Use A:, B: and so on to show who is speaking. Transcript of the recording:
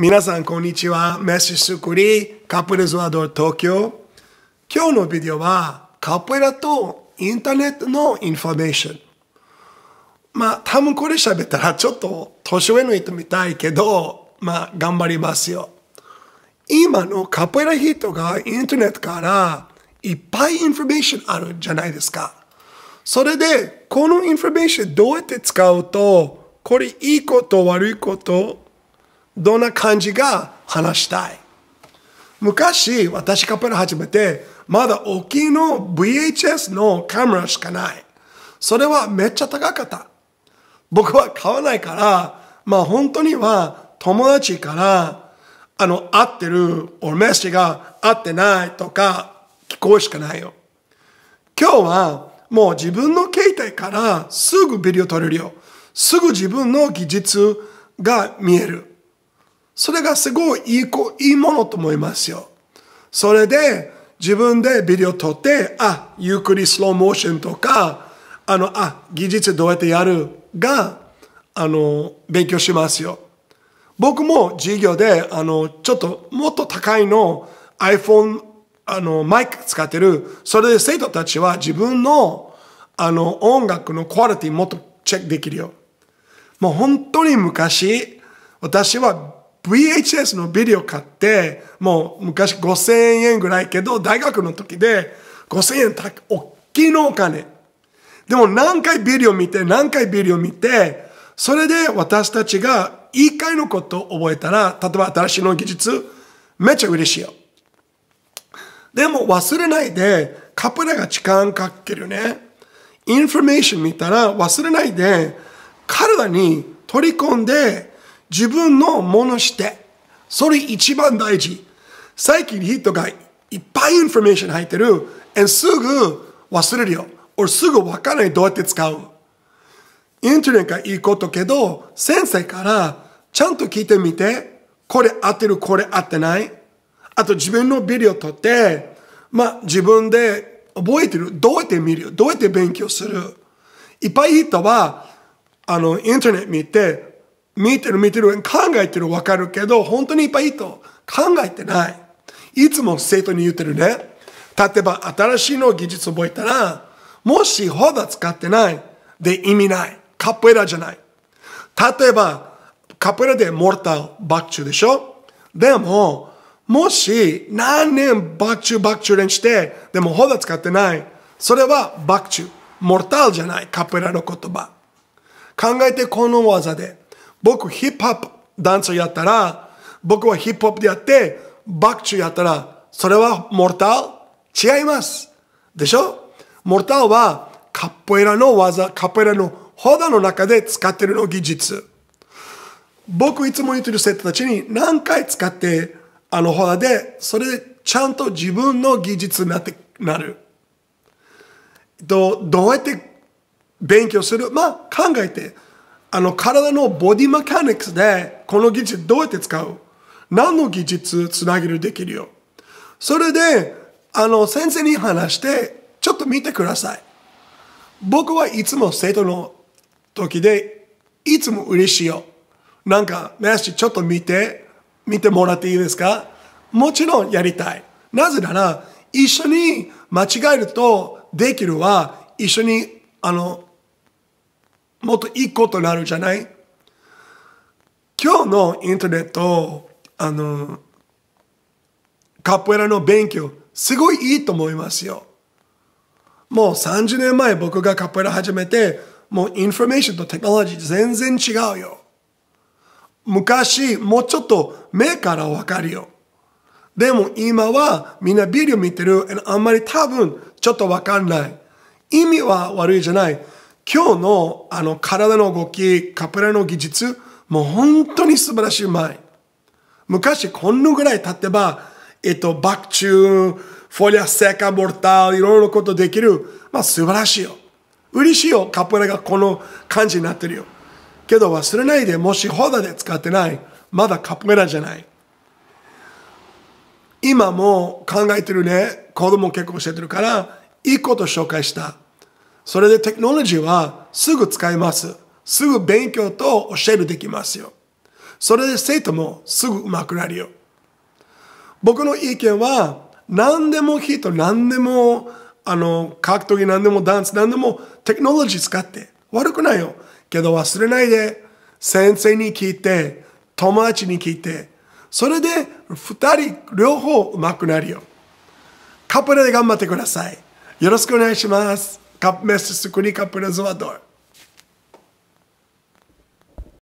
A: 皆さん、こんにちは。メッシュ作り、カプエラゾードル東京。今日のビデオは、カポエラとインターネットのインフォメーション。まあ、多分これ喋ったらちょっと年上の人みたいけど、まあ、頑張りますよ。今のカポエラ人がインターネットからいっぱいインフォメーションあるじゃないですか。それで、このインフォメーションどうやって使うと、これいいこと悪いことどんな感じが話したい昔私カプラ始めてまだ大きいの VHS のカメラしかないそれはめっちゃ高かった僕は買わないからまあ本当には友達からあの合ってるおメッセが合ってないとか聞こうしかないよ今日はもう自分の携帯からすぐビデオ撮れるよすぐ自分の技術が見えるそれがすごいいい子いいものと思いますよ。それで自分でビデオ撮って、あ、ゆっくりスローモーションとか、あの、あ、技術どうやってやるが、あの、勉強しますよ。僕も授業で、あの、ちょっともっと高いの iPhone、あの、マイク使ってる。それで生徒たちは自分の、あの、音楽のクオリティもっとチェックできるよ。もう本当に昔、私は VHS のビデオ買って、もう昔5000円ぐらいけど、大学の時で5000円た、大きいのお金。でも何回ビデオ見て、何回ビデオ見て、それで私たちが言い換えのことを覚えたら、例えば新しいの技術、めっちゃ嬉しいよ。でも忘れないで、カプラが時間かけるね。インフォメーション見たら忘れないで、体に取り込んで自分のものして、それ一番大事。最近人がいっぱいインフォメーション入ってる、すぐ忘れるよ。俺すぐわかんないどうやって使う。インターネットがいいことけど、先生からちゃんと聞いてみて、これ合ってる、これ合ってない。あと自分のビデオ撮って、まあ自分で覚えてる。どうやって見るどうやって勉強するいっぱい人は、あの、インターネット見て、見てる見てる、考えてるわかるけど、本当にいっぱいいいと考えてない。いつも生徒に言ってるね。例えば、新しいの技術覚えたら、もしほど使ってない、で意味ない。カプエラじゃない。例えば、カプエラでモルター、バクチュでしょでも、もし何年バクチュバクチュ練して、でもほど使ってない。それはバクチュ、モルタルじゃない、カプエラの言葉。考えてこの技で。僕ヒップホップダンスやったら、僕はヒップホップでやって、バクチューやったら、それはモルタル違います。でしょモルタルはカッポエラの技、カッポエラの肌の中で使ってるの技術。僕いつも言ってる生徒たちに何回使って、あの肌で、それでちゃんと自分の技術になってなる。どどうやって勉強するまあ考えて。あの体のボディメカニクスでこの技術どうやって使う何の技術つなげるできるよそれであの先生に話してちょっと見てください僕はいつも生徒の時でいつも嬉しいよなんかメッシちょっと見て見てもらっていいですかもちろんやりたいなぜなら一緒に間違えるとできるは一緒にあのもっといいことになるじゃない今日のインターネット、あの、カポエラの勉強、すごいいいと思いますよ。もう30年前僕がカポエラ始めて、もうインフォメーションとテクノロジー全然違うよ。昔、もうちょっと目からわかるよ。でも今はみんなビデオ見てる。あんまり多分ちょっとわかんない。意味は悪いじゃない。今日のあの体の動き、カプラの技術、もう本当に素晴らしい前。昔、こんなぐらい経ってば、えっと、バックチューン、フォリアセカ、ボルター、いろいろなことできる。まあ、素晴らしいよ。嬉しいよ、カプレラがこの感じになってるよ。けど忘れないで、もしホダで使ってない、まだカプレラじゃない。今も考えてるね、子供結婚してるから、いいこと紹介した。それでテクノロジーはすぐ使えます。すぐ勉強と教えるできますよ。それで生徒もすぐ上手くなるよ。僕の意見は、何でも人、何でも、あの、格闘技、何でもダンス、何でもテクノロジー使って。悪くないよ。けど忘れないで、先生に聞いて、友達に聞いて、それで二人両方上手くなるよ。カップルで頑張ってください。よろしくお願いします。Cap Mestre Sucuri Capoeira Zoador.